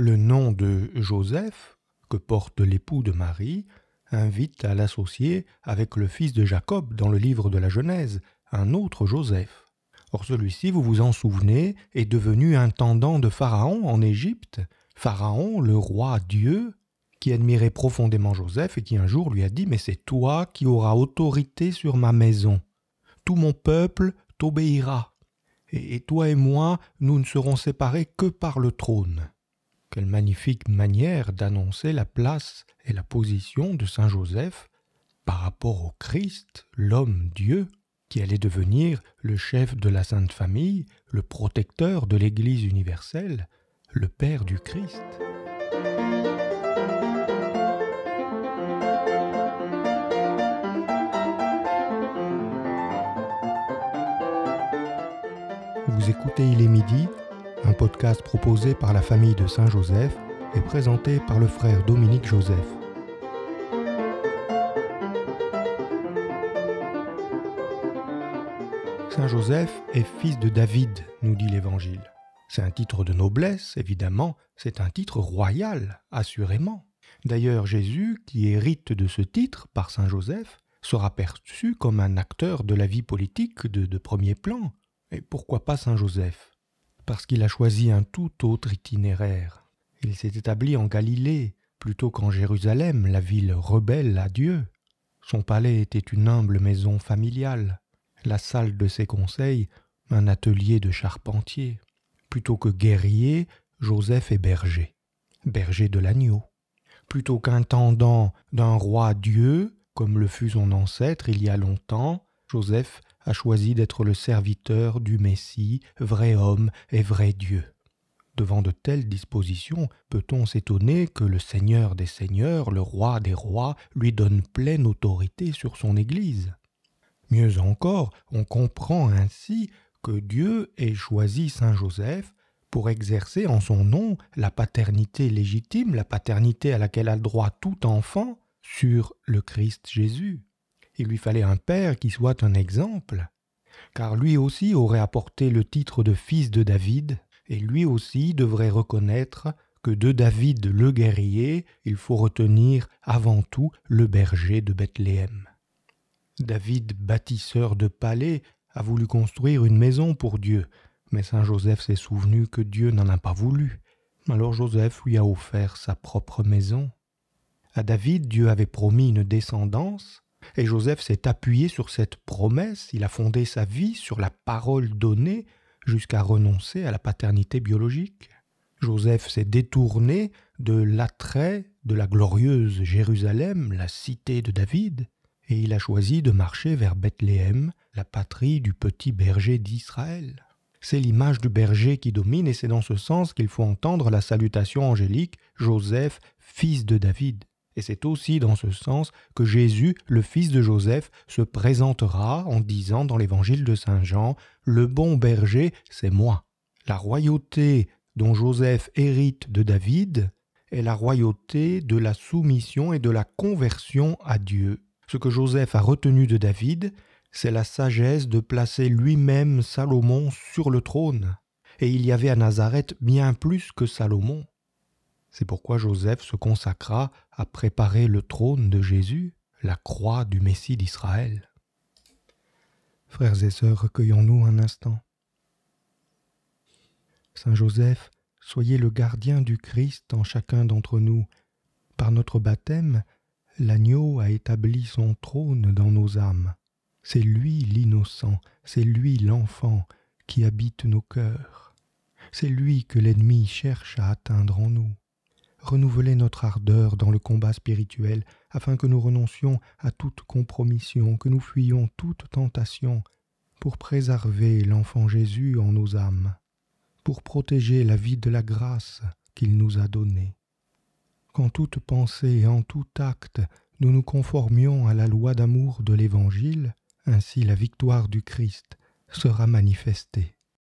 Le nom de Joseph, que porte l'époux de Marie, invite à l'associer avec le fils de Jacob dans le livre de la Genèse, un autre Joseph. Or celui-ci, vous vous en souvenez, est devenu intendant de Pharaon en Égypte, Pharaon, le roi Dieu, qui admirait profondément Joseph et qui un jour lui a dit Mais c'est toi qui auras autorité sur ma maison. Tout mon peuple t'obéira. Et toi et moi, nous ne serons séparés que par le trône. Quelle magnifique manière d'annoncer la place et la position de Saint Joseph par rapport au Christ, l'homme Dieu, qui allait devenir le chef de la Sainte Famille, le protecteur de l'Église universelle, le Père du Christ. Vous écoutez Il est midi un podcast proposé par la famille de Saint-Joseph et présenté par le frère Dominique Joseph. Saint Joseph est fils de David, nous dit l'Évangile. C'est un titre de noblesse, évidemment, c'est un titre royal, assurément. D'ailleurs, Jésus, qui hérite de ce titre par Saint Joseph, sera perçu comme un acteur de la vie politique de, de premier plan. Et pourquoi pas Saint Joseph parce qu'il a choisi un tout autre itinéraire. Il s'est établi en Galilée, plutôt qu'en Jérusalem, la ville rebelle à Dieu. Son palais était une humble maison familiale, la salle de ses conseils un atelier de charpentier. Plutôt que guerrier, Joseph est berger, berger de l'agneau. Plutôt qu'intendant d'un roi Dieu, comme le fut son ancêtre il y a longtemps, Joseph a choisi d'être le serviteur du Messie, vrai homme et vrai Dieu. Devant de telles dispositions, peut-on s'étonner que le Seigneur des Seigneurs, le Roi des Rois, lui donne pleine autorité sur son Église Mieux encore, on comprend ainsi que Dieu ait choisi Saint Joseph pour exercer en son nom la paternité légitime, la paternité à laquelle a droit tout enfant, sur le Christ Jésus. Il lui fallait un père qui soit un exemple, car lui aussi aurait apporté le titre de fils de David, et lui aussi devrait reconnaître que de David le guerrier, il faut retenir avant tout le berger de Bethléem. David, bâtisseur de palais, a voulu construire une maison pour Dieu, mais Saint Joseph s'est souvenu que Dieu n'en a pas voulu. Alors Joseph lui a offert sa propre maison. À David, Dieu avait promis une descendance, et Joseph s'est appuyé sur cette promesse, il a fondé sa vie sur la parole donnée jusqu'à renoncer à la paternité biologique. Joseph s'est détourné de l'attrait de la glorieuse Jérusalem, la cité de David, et il a choisi de marcher vers Bethléem, la patrie du petit berger d'Israël. C'est l'image du berger qui domine et c'est dans ce sens qu'il faut entendre la salutation angélique Joseph, fils de David. Et c'est aussi dans ce sens que Jésus, le fils de Joseph, se présentera en disant dans l'évangile de Saint Jean, Le bon berger, c'est moi. La royauté dont Joseph hérite de David est la royauté de la soumission et de la conversion à Dieu. Ce que Joseph a retenu de David, c'est la sagesse de placer lui-même Salomon sur le trône. Et il y avait à Nazareth bien plus que Salomon. C'est pourquoi Joseph se consacra à préparer le trône de Jésus, la croix du Messie d'Israël. Frères et sœurs, recueillons-nous un instant. Saint Joseph, soyez le gardien du Christ en chacun d'entre nous. Par notre baptême, l'agneau a établi son trône dans nos âmes. C'est lui l'innocent, c'est lui l'enfant qui habite nos cœurs. C'est lui que l'ennemi cherche à atteindre en nous renouveler notre ardeur dans le combat spirituel, afin que nous renoncions à toute compromission, que nous fuyions toute tentation, pour préserver l'enfant Jésus en nos âmes, pour protéger la vie de la grâce qu'il nous a donnée. Qu'en toute pensée et en tout acte, nous nous conformions à la loi d'amour de l'Évangile, ainsi la victoire du Christ sera manifestée.